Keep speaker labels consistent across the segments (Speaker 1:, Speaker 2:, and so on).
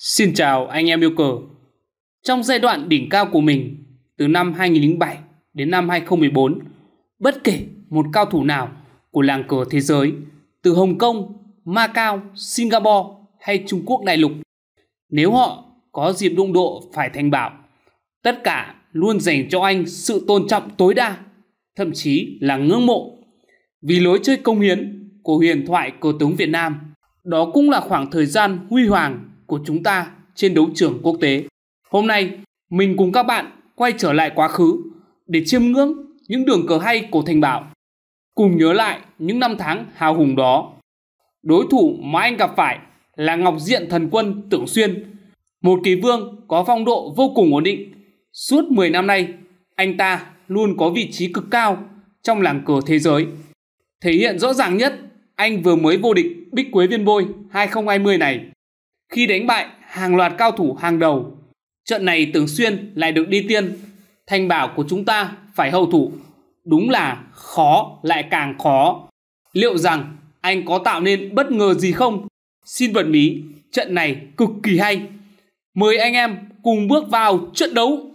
Speaker 1: Xin chào anh em yêu cờ. Trong giai đoạn đỉnh cao của mình, từ năm 2007 đến năm 2014, bất kể một cao thủ nào của làng cờ thế giới, từ Hồng Kông, Macau, Singapore hay Trung Quốc đại lục, nếu họ có dịp đụng độ phải thành bảo, tất cả luôn dành cho anh sự tôn trọng tối đa, thậm chí là ngưỡng mộ. Vì lối chơi công hiến của huyền thoại cờ tướng Việt Nam, đó cũng là khoảng thời gian huy hoàng của chúng ta trên đấu trường quốc tế. Hôm nay, mình cùng các bạn quay trở lại quá khứ để chiêm ngưỡng những đường cờ hay của Thành Bảo, cùng nhớ lại những năm tháng hào hùng đó. Đối thủ mà anh gặp phải là Ngọc Diện Thần Quân Tưởng Xuyên, một kỳ vương có phong độ vô cùng ổn định. Suốt 10 năm nay, anh ta luôn có vị trí cực cao trong làng cờ thế giới. Thể hiện rõ ràng nhất, anh vừa mới vô địch Bích Quế Viên Bôi 2020 này khi đánh bại hàng loạt cao thủ hàng đầu. Trận này Tường Xuyên lại được đi tiên, thanh bảo của chúng ta phải hậu thủ. Đúng là khó lại càng khó. Liệu rằng anh có tạo nên bất ngờ gì không? Xin bật mí, trận này cực kỳ hay. Mời anh em cùng bước vào trận đấu.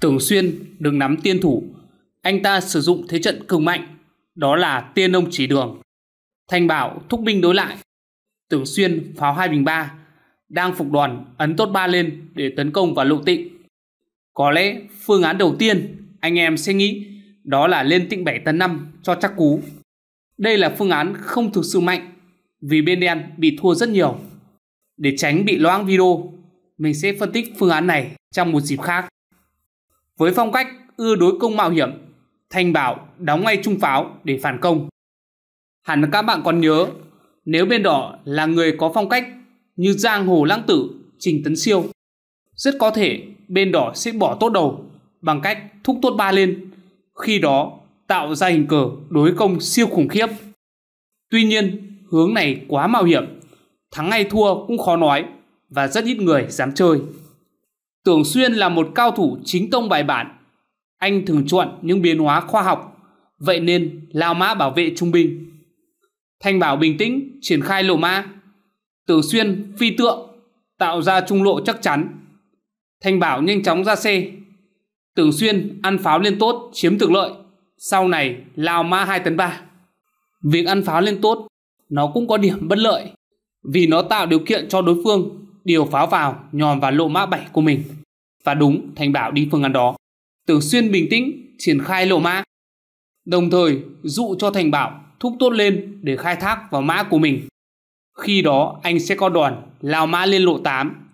Speaker 1: Tường Xuyên đừng nắm tiên thủ. Anh ta sử dụng thế trận cường mạnh, đó là tiên ông chỉ đường. Thanh Bảo thúc binh đối lại, Tường Xuyên pháo 2 bình 3 đang phục đoàn ấn tốt 3 lên để tấn công vào lộ tịnh. Có lẽ phương án đầu tiên anh em sẽ nghĩ đó là lên tịnh 7 tấn 5 cho chắc cú. Đây là phương án không thực sự mạnh vì bên đen bị thua rất nhiều. Để tránh bị loãng video, mình sẽ phân tích phương án này trong một dịp khác. Với phong cách ưa đối công mạo hiểm, Thanh Bảo đóng ngay trung pháo để phản công. Hẳn các bạn còn nhớ nếu bên đỏ là người có phong cách như Giang Hồ Lãng Tử, Trình Tấn Siêu, rất có thể bên đỏ sẽ bỏ tốt đầu bằng cách thúc tốt ba lên, khi đó tạo ra hình cờ đối công siêu khủng khiếp. Tuy nhiên, hướng này quá mạo hiểm, thắng hay thua cũng khó nói và rất ít người dám chơi. Tưởng Xuyên là một cao thủ chính tông bài bản, anh thường chọn những biến hóa khoa học, vậy nên lao mã bảo vệ trung bình. Thanh Bảo bình tĩnh triển khai lộ ma. Tử Xuyên phi tượng tạo ra trung lộ chắc chắn. Thanh Bảo nhanh chóng ra xe. Tử Xuyên ăn pháo lên tốt chiếm thực lợi. Sau này lao ma 2 tấn 3. Việc ăn pháo lên tốt nó cũng có điểm bất lợi vì nó tạo điều kiện cho đối phương điều pháo vào nhòm vào lộ mã 7 của mình. Và đúng, Thanh Bảo đi phương án đó. Tưởng Xuyên bình tĩnh triển khai lộ mã, đồng thời dụ cho Thành Bảo thúc tốt lên để khai thác vào mã của mình. Khi đó anh sẽ có đòn lao mã lên lộ 8.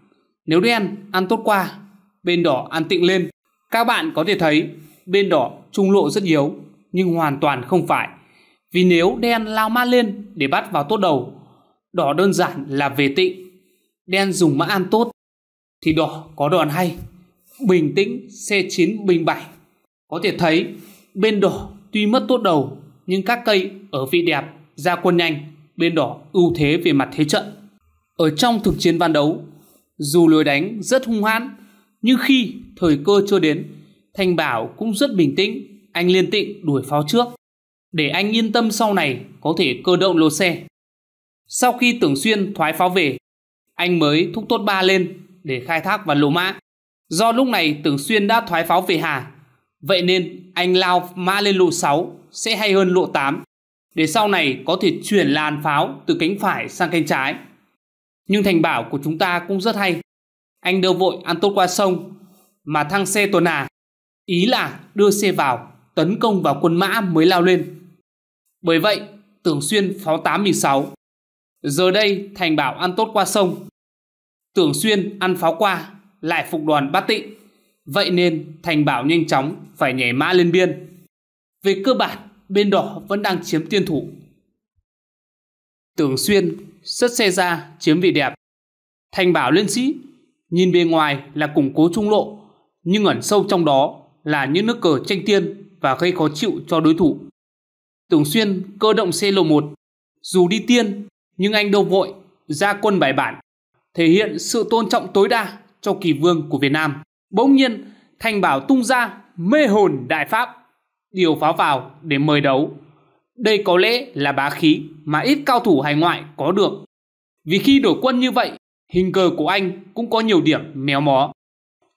Speaker 1: Nếu đen ăn tốt qua, bên đỏ ăn tịnh lên. Các bạn có thể thấy bên đỏ trung lộ rất yếu nhưng hoàn toàn không phải. Vì nếu đen lao mã lên để bắt vào tốt đầu, đỏ đơn giản là về tịnh. Đen dùng mã ăn tốt thì đỏ có đòn hay. Bình tĩnh xe chín bình bảy. Có thể thấy bên đỏ tuy mất tốt đầu nhưng các cây ở vị đẹp, ra quân nhanh, bên đỏ ưu thế về mặt thế trận. Ở trong thực chiến ban đấu, dù lối đánh rất hung hãn, nhưng khi thời cơ chưa đến, Thành Bảo cũng rất bình tĩnh, anh liên tịnh đuổi pháo trước, để anh yên tâm sau này có thể cơ động lô xe. Sau khi Tưởng Xuyên thoái pháo về, anh mới thúc tốt ba lên để khai thác và lô mã. Do lúc này Tưởng Xuyên đã thoái pháo về Hà, Vậy nên anh lao mã lên lộ 6 sẽ hay hơn lộ 8 để sau này có thể chuyển làn pháo từ cánh phải sang cánh trái. Nhưng thành bảo của chúng ta cũng rất hay. Anh đưa vội ăn tốt qua sông mà thăng xe tuần à. Ý là đưa xe vào, tấn công vào quân mã mới lao lên. Bởi vậy, Tưởng Xuyên pháo 8 mình 6. Giờ đây Thành Bảo ăn tốt qua sông. Tưởng Xuyên ăn pháo qua, lại phục đoàn bát tịnh. Vậy nên Thành Bảo nhanh chóng phải nhảy mã lên biên. Về cơ bản, bên đỏ vẫn đang chiếm tiên thủ. Tưởng Xuyên xuất xe ra chiếm vị đẹp. Thành Bảo lên sĩ, nhìn bề ngoài là củng cố trung lộ, nhưng ẩn sâu trong đó là những nước cờ tranh tiên và gây khó chịu cho đối thủ. Tưởng Xuyên cơ động xe lộ 1, dù đi tiên nhưng anh đâu vội, ra quân bài bản, thể hiện sự tôn trọng tối đa cho kỳ vương của Việt Nam. Bỗng nhiên, Thành Bảo tung ra mê hồn đại pháp, điều pháo vào để mời đấu. Đây có lẽ là bá khí mà ít cao thủ hải ngoại có được. Vì khi đổi quân như vậy, hình cờ của anh cũng có nhiều điểm méo mó.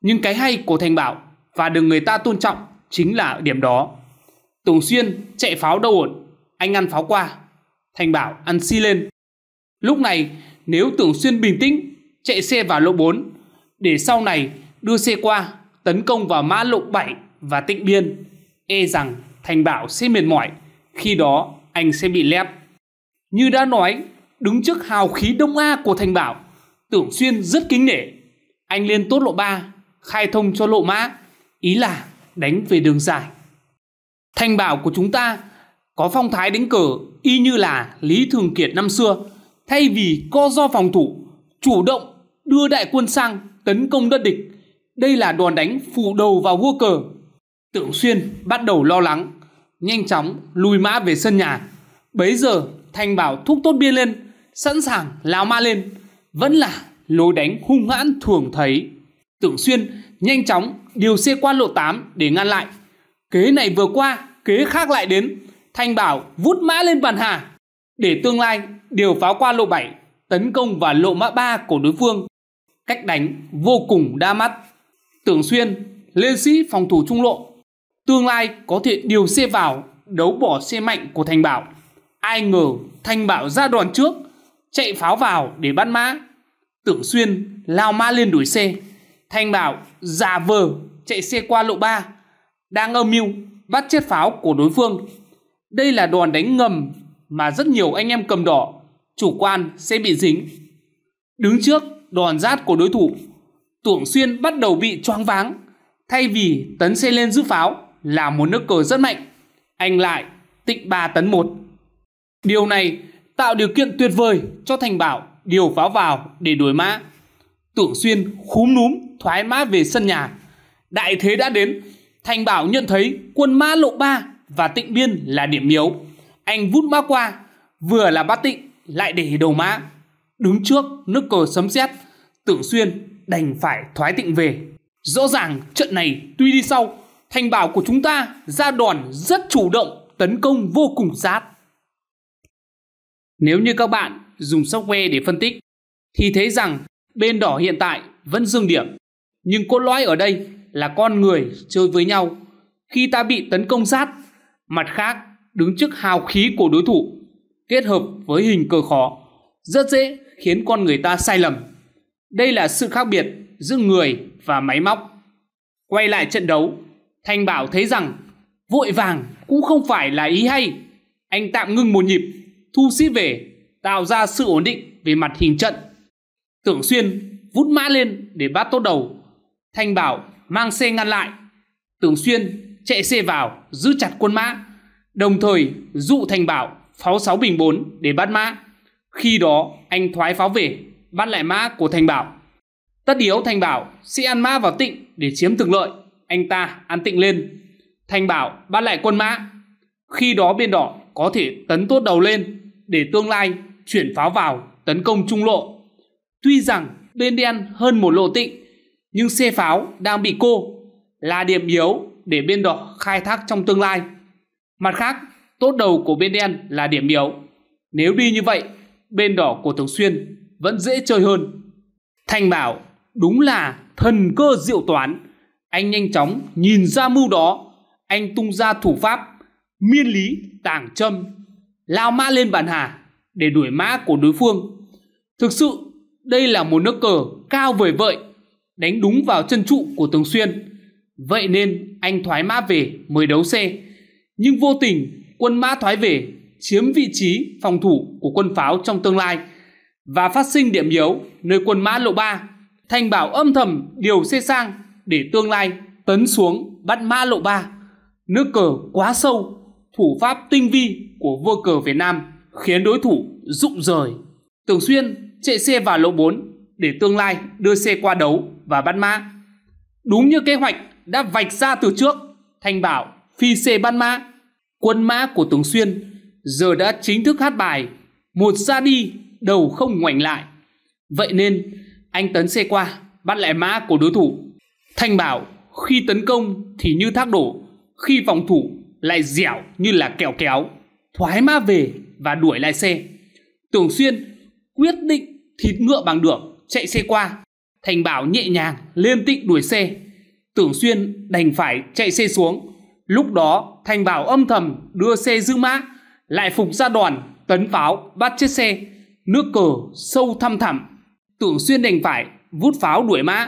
Speaker 1: Nhưng cái hay của Thành Bảo và được người ta tôn trọng chính là điểm đó. Tùng Xuyên chạy pháo đâu ổn, anh ăn pháo qua. Thành Bảo ăn xi si lên. Lúc này, nếu tưởng Xuyên bình tĩnh, chạy xe vào lộ 4, để sau này đưa xe qua, tấn công vào mã lộ 7 và tịnh biên, e rằng Thành Bảo sẽ mệt mỏi, khi đó anh sẽ bị lép. Như đã nói, đứng trước hào khí Đông A của Thành Bảo, Tưởng Xuyên rất kính nể. Anh lên tốt lộ 3, khai thông cho lộ mã, ý là đánh về đường dài. Thành Bảo của chúng ta có phong thái đánh cờ y như là Lý Thường Kiệt năm xưa, thay vì co do phòng thủ, chủ động đưa đại quân sang tấn công đất địch đây là đòn đánh phủ đầu vào vua cờ. Tưởng Xuyên bắt đầu lo lắng, nhanh chóng lùi mã về sân nhà. Bấy giờ Thanh Bảo thúc tốt bia lên, sẵn sàng lao ma lên. Vẫn là lối đánh hung hãn thường thấy. Tưởng Xuyên nhanh chóng điều xe qua lộ 8 để ngăn lại. Kế này vừa qua, kế khác lại đến. Thanh Bảo vút mã lên bàn hà. Để tương lai điều pháo qua lộ 7, tấn công vào lộ mã 3 của đối phương. Cách đánh vô cùng đa mắt. Tưởng Xuyên, lên sĩ phòng thủ trung lộ. Tương lai có thể điều xe vào, đấu bỏ xe mạnh của Thành Bảo. Ai ngờ Thành Bảo ra đòn trước, chạy pháo vào để bắt mã. Tưởng Xuyên lao mã lên đuổi xe. Thành Bảo giả vờ chạy xe qua lộ 3. Đang âm mưu bắt chết pháo của đối phương. Đây là đòn đánh ngầm mà rất nhiều anh em cầm đỏ chủ quan sẽ bị dính. Đứng trước đòn rát của đối thủ, Tưởng Xuyên bắt đầu bị choáng váng. Thay vì tấn xe lên giữ pháo là một nước cờ rất mạnh, anh lại tịnh 3 tấn 1. Điều này tạo điều kiện tuyệt vời cho Thành Bảo điều pháo vào để đuổi mã. Tưởng Xuyên khúm núm thoái mã về sân nhà. Đại thế đã đến, Thành Bảo nhận thấy quân mã lộ 3 và tịnh biên là điểm yếu. Anh vút mã qua, vừa là bắt tịnh lại để đầu mã. Đứng trước nước cờ sấm sét, Tưởng Xuyên đành phải thoái tịnh về. Rõ ràng trận này tuy đi sau, thành bảo của chúng ta ra đòn rất chủ động, tấn công vô cùng sát. Nếu như các bạn dùng software để phân tích, thì thấy rằng bên đỏ hiện tại vẫn dương điểm. Nhưng cốt lõi ở đây là con người chơi với nhau. Khi ta bị tấn công sát, mặt khác đứng trước hào khí của đối thủ, kết hợp với hình cờ khó, rất dễ khiến con người ta sai lầm đây là sự khác biệt giữa người và máy móc. Quay lại trận đấu, Thanh Bảo thấy rằng vội vàng cũng không phải là ý hay. Anh tạm ngưng một nhịp, thu xít về, tạo ra sự ổn định về mặt hình trận. Tưởng Xuyên vút mã lên để bắt tốt đầu. Thanh Bảo mang xe ngăn lại. Tưởng Xuyên chạy xe vào giữ chặt quân mã, đồng thời dụ Thanh Bảo pháo 6 bình 4 để bắt mã. Khi đó anh thoái pháo về bắt lại mã của Thành Bảo. Tất yếu Thành Bảo sẽ ăn mã vào Tịnh để chiếm từng lợi, anh ta ăn Tịnh lên. Thành Bảo bắt lại quân mã. Khi đó bên đỏ có thể tấn tốt đầu lên để tương lai chuyển pháo vào tấn công trung lộ. Tuy rằng bên đen hơn một lộ tịnh, nhưng xe pháo đang bị cô là điểm yếu để bên đỏ khai thác trong tương lai. Mặt khác, tốt đầu của bên đen là điểm yếu. Nếu đi như vậy, bên đỏ của Thường Xuyên vẫn dễ chơi hơn. Thanh bảo, đúng là thần cơ diệu toán. Anh nhanh chóng nhìn ra mưu đó, anh tung ra thủ pháp miên lý tàng châm, lao mã lên bàn hà để đuổi mã của đối phương. Thực sự, đây là một nước cờ cao vời vợi, đánh đúng vào chân trụ của Tường Xuyên. Vậy nên anh thoái mã về mới đấu xe. Nhưng vô tình quân mã thoái về chiếm vị trí phòng thủ của quân pháo trong tương lai – và phát sinh điểm yếu nơi quân mã lộ 3. Thành bảo âm thầm điều xe sang để tương lai tấn xuống bắt mã lộ 3. Nước cờ quá sâu, thủ pháp tinh vi của vua cờ Việt Nam khiến đối thủ rụng rời. Tường Xuyên chạy xe vào lộ 4 để tương lai đưa xe qua đấu và bắt mã. Đúng như kế hoạch đã vạch ra từ trước, Thành bảo phi xe bắt mã. Quân mã của Tường Xuyên giờ đã chính thức hát bài Một ra đi đầu không ngoảnh lại. Vậy nên, anh Tấn xe qua, bắt lại mã của đối thủ. Thanh bảo, khi tấn công thì như thác đổ, khi phòng thủ lại dẻo như là kẹo kéo, thoái mã về và đuổi lại xe. Tưởng Xuyên quyết định thịt ngựa bằng được, chạy xe qua. Thành Bảo nhẹ nhàng, liên tịnh đuổi xe. Tưởng Xuyên đành phải chạy xe xuống. Lúc đó, Thành Bảo âm thầm đưa xe giữ mã, lại phục ra đòn, tấn pháo, bắt chiếc xe nước cờ sâu thăm thẳm tưởng xuyên đành phải vút pháo đuổi mã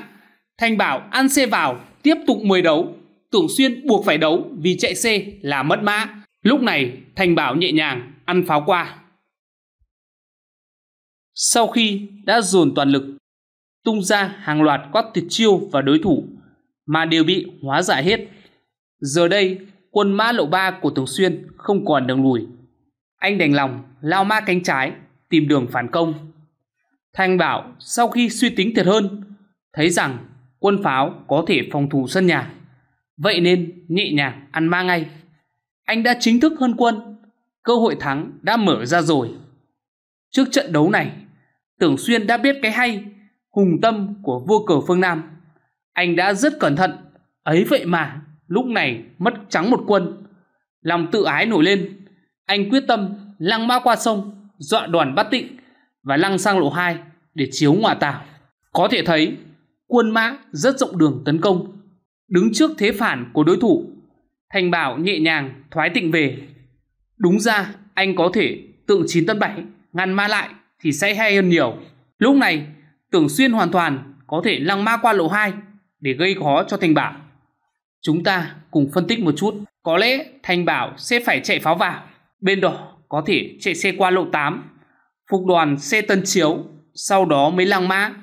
Speaker 1: thanh bảo ăn xe vào tiếp tục mười đấu tưởng xuyên buộc phải đấu vì chạy xe là mất mã lúc này thanh bảo nhẹ nhàng ăn pháo qua sau khi đã dồn toàn lực tung ra hàng loạt các tuyệt chiêu và đối thủ mà đều bị hóa giải hết giờ đây quân mã lộ ba của tưởng xuyên không còn đường lùi anh đành lòng lao ma cánh trái tìm đường phản công. Thanh bảo sau khi suy tính thiệt hơn, thấy rằng quân pháo có thể phòng thủ sân nhà. Vậy nên nhẹ nhàng ăn ma ngay. Anh đã chính thức hơn quân, cơ hội thắng đã mở ra rồi. Trước trận đấu này, Tưởng Xuyên đã biết cái hay, hùng tâm của vua cờ phương Nam. Anh đã rất cẩn thận, ấy vậy mà lúc này mất trắng một quân. Lòng tự ái nổi lên, anh quyết tâm lăng ma qua sông dọa đoàn bắt Tịnh và lăng sang lộ 2 để chiếu ngọa tảo. Có thể thấy, quân mã rất rộng đường tấn công. Đứng trước thế phản của đối thủ, Thành Bảo nhẹ nhàng thoái tịnh về. Đúng ra, anh có thể tượng 9 tấn 7 ngăn ma lại thì sẽ hay hơn nhiều. Lúc này, Tưởng Xuyên hoàn toàn có thể lăng ma qua lộ 2 để gây khó cho Thành Bảo. Chúng ta cùng phân tích một chút. Có lẽ Thành Bảo sẽ phải chạy pháo vào. Bên đỏ có thể chạy xe qua lộ 8, phục đoàn xe tân chiếu, sau đó mới lăng mã.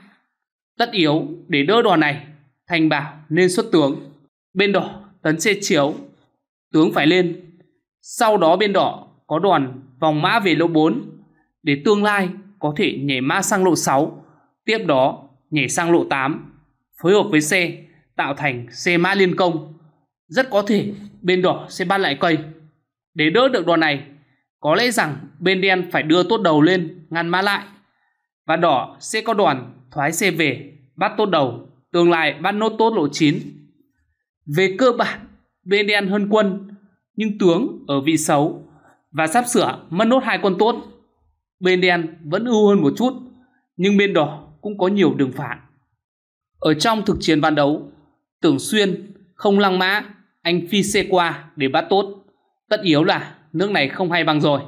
Speaker 1: Tất yếu để đỡ đoàn này, Thành bảo nên xuất tướng. Bên đỏ tấn xe chiếu, tướng phải lên. Sau đó bên đỏ có đoàn vòng mã về lộ 4, để tương lai có thể nhảy mã sang lộ 6, tiếp đó nhảy sang lộ 8, phối hợp với xe tạo thành xe mã liên công. Rất có thể bên đỏ sẽ bắt lại cây. Để đỡ được đoàn này có lẽ rằng bên đen phải đưa tốt đầu lên ngăn mã lại và đỏ sẽ có đoàn thoái xe về bắt tốt đầu tương lai bắt nốt tốt lộ 9. Về cơ bản bên đen hơn quân nhưng tướng ở vị xấu và sắp sửa mất nốt hai quân tốt. Bên đen vẫn ưu hơn một chút nhưng bên đỏ cũng có nhiều đường phản. Ở trong thực chiến ban đấu, Tưởng Xuyên không lăng mã, anh phi xe qua để bắt tốt. Tất yếu là nước này không hay bằng rồi.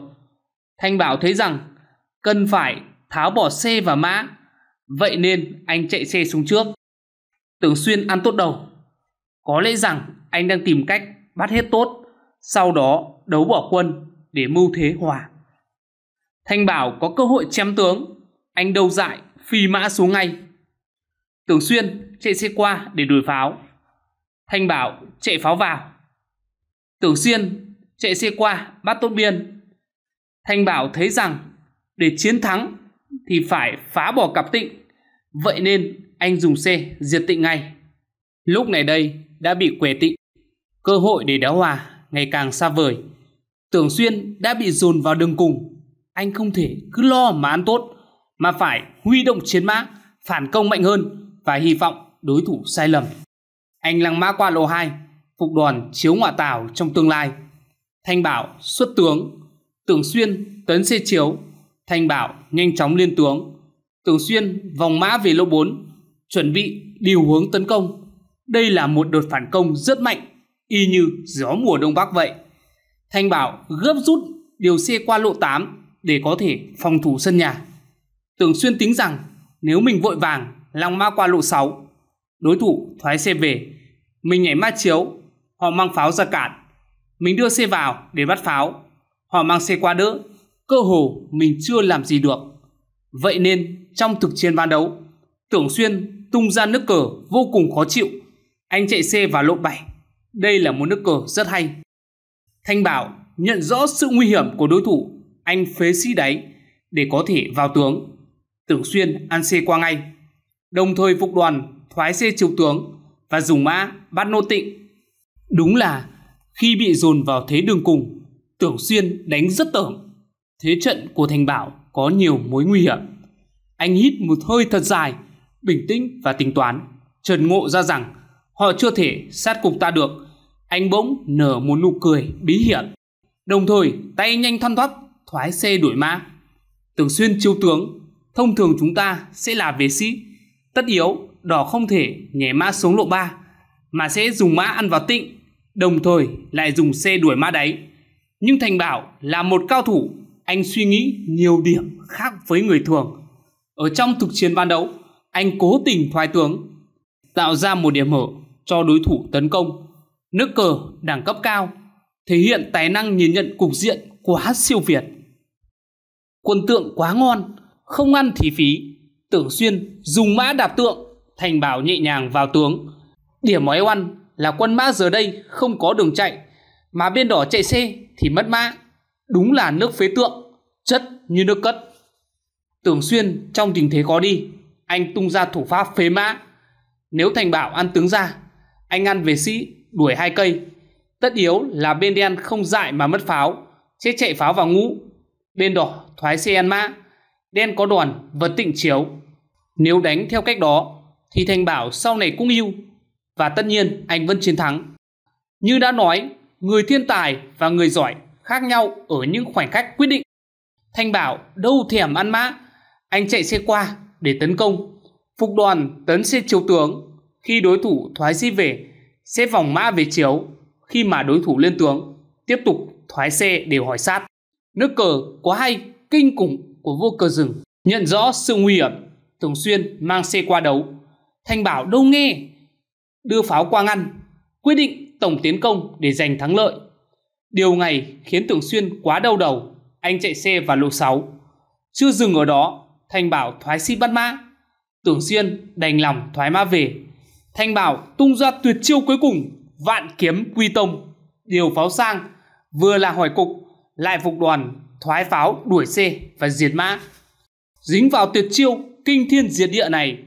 Speaker 1: Thanh Bảo thấy rằng cần phải tháo bỏ xe và mã, vậy nên anh chạy xe xuống trước. Tưởng Xuyên ăn tốt đầu. Có lẽ rằng anh đang tìm cách bắt hết tốt, sau đó đấu bỏ quân để mưu thế hòa. Thanh Bảo có cơ hội chém tướng, anh đâu dại phi mã xuống ngay. Tưởng Xuyên chạy xe qua để đuổi pháo. Thanh Bảo chạy pháo vào. Tưởng Xuyên chạy xe qua bắt tốt biên. Thanh Bảo thấy rằng để chiến thắng thì phải phá bỏ cặp tịnh, vậy nên anh dùng xe diệt tịnh ngay. Lúc này đây đã bị què tịnh, cơ hội để đáo hòa ngày càng xa vời. Tưởng Xuyên đã bị dồn vào đường cùng, anh không thể cứ lo mà ăn tốt, mà phải huy động chiến mã, phản công mạnh hơn và hy vọng đối thủ sai lầm. Anh lăng mã qua lô 2, phục đoàn chiếu ngọa tảo trong tương lai. Thanh Bảo xuất tướng, Tưởng Xuyên tấn xe chiếu, Thanh Bảo nhanh chóng liên tướng. Tưởng Xuyên vòng mã về lỗ 4, chuẩn bị điều hướng tấn công. Đây là một đợt phản công rất mạnh, y như gió mùa Đông Bắc vậy. Thanh Bảo gấp rút điều xe qua lộ 8 để có thể phòng thủ sân nhà. Tưởng Xuyên tính rằng nếu mình vội vàng lòng ma qua lộ 6, đối thủ thoái xe về, mình nhảy ma chiếu, họ mang pháo ra cản mình đưa xe vào để bắt pháo. Họ mang xe qua đỡ. Cơ hồ mình chưa làm gì được. Vậy nên trong thực chiến ban đấu, Tưởng Xuyên tung ra nước cờ vô cùng khó chịu. Anh chạy xe vào lộ 7. Đây là một nước cờ rất hay. Thanh Bảo nhận rõ sự nguy hiểm của đối thủ, anh phế sĩ đáy để có thể vào tướng. Tưởng Xuyên ăn xe qua ngay. Đồng thời phục đoàn thoái xe chiếu tướng và dùng mã bắt nô tịnh. Đúng là khi bị dồn vào thế đường cùng, Tưởng Xuyên đánh rất tưởng. Thế trận của Thành Bảo có nhiều mối nguy hiểm. Anh hít một hơi thật dài, bình tĩnh và tính toán. Trần ngộ ra rằng họ chưa thể sát cục ta được. Anh bỗng nở một nụ cười bí hiểm. Đồng thời tay nhanh thoăn thoát thoái xe đuổi ma, Tưởng Xuyên chiêu tướng, thông thường chúng ta sẽ là vệ sĩ. Tất yếu, đỏ không thể nhảy mã xuống lộ ba mà sẽ dùng mã ăn vào tịnh Đồng thời lại dùng xe đuổi ma đáy Nhưng Thành Bảo là một cao thủ Anh suy nghĩ nhiều điểm khác với người thường Ở trong thực chiến ban đấu Anh cố tình thoái tướng Tạo ra một điểm mở cho đối thủ tấn công Nước cờ đẳng cấp cao Thể hiện tài năng nhìn nhận cục diện quá siêu việt Quân tượng quá ngon Không ăn thì phí Tưởng xuyên dùng mã đạp tượng Thành Bảo nhẹ nhàng vào tướng Điểm mói oăn là quân mã giờ đây không có đường chạy mà bên đỏ chạy xe thì mất mã đúng là nước phế tượng chất như nước cất tưởng xuyên trong tình thế có đi anh tung ra thủ pháp phế mã nếu thành bảo ăn tướng ra anh ăn về sĩ đuổi hai cây tất yếu là bên đen không dại mà mất pháo sẽ chạy pháo vào ngũ bên đỏ thoái xe ăn mã đen có đoàn vật tịnh chiếu nếu đánh theo cách đó thì thành bảo sau này cũng yêu và tất nhiên anh vẫn chiến thắng. Như đã nói, người thiên tài và người giỏi khác nhau ở những khoảnh khắc quyết định. Thanh Bảo đâu thèm ăn mã, anh chạy xe qua để tấn công. Phục đoàn tấn xe chiếu tướng, khi đối thủ thoái di về, sẽ vòng mã về chiếu. Khi mà đối thủ lên tướng, tiếp tục thoái xe đều hỏi sát. Nước cờ quá hay, kinh khủng của vô cờ rừng. Nhận rõ sự nguy hiểm, thường xuyên mang xe qua đấu. Thanh Bảo đâu nghe đưa pháo qua ngăn, quyết định tổng tiến công để giành thắng lợi. Điều này khiến Tưởng Xuyên quá đau đầu, anh chạy xe vào lộ 6. Chưa dừng ở đó, Thanh Bảo thoái xin bắt mã. Tưởng Xuyên đành lòng thoái ma về. Thanh Bảo tung ra tuyệt chiêu cuối cùng, vạn kiếm quy tông, điều pháo sang, vừa là hỏi cục, lại phục đoàn, thoái pháo, đuổi xe và diệt mã. Dính vào tuyệt chiêu kinh thiên diệt địa này,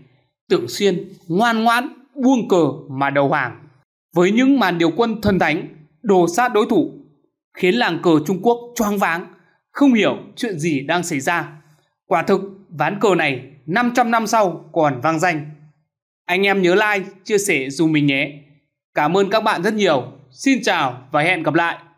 Speaker 1: Tưởng Xuyên ngoan ngoãn buông cờ mà đầu hàng. Với những màn điều quân thần thánh, đồ sát đối thủ, khiến làng cờ Trung Quốc choáng váng, không hiểu chuyện gì đang xảy ra. Quả thực, ván cờ này 500 năm sau còn vang danh. Anh em nhớ like, chia sẻ dù mình nhé. Cảm ơn các bạn rất nhiều. Xin chào và hẹn gặp lại.